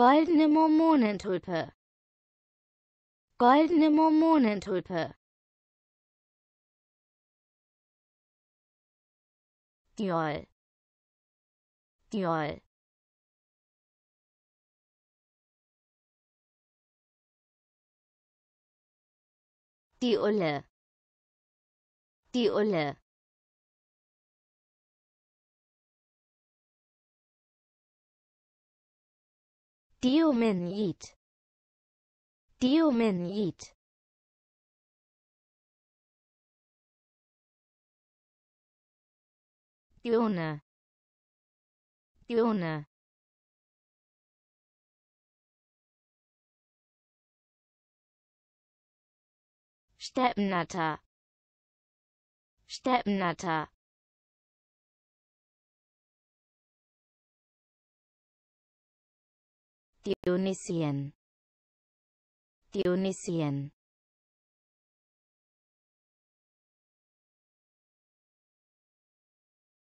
Goldene Mormonentulpe. Goldene Mormonentulpe. Diol. Diol. Die Ulle. Die Ulle. Diomenid Diomenid Dione Dione Steppennatter Steppennatter Tunisian Tunisian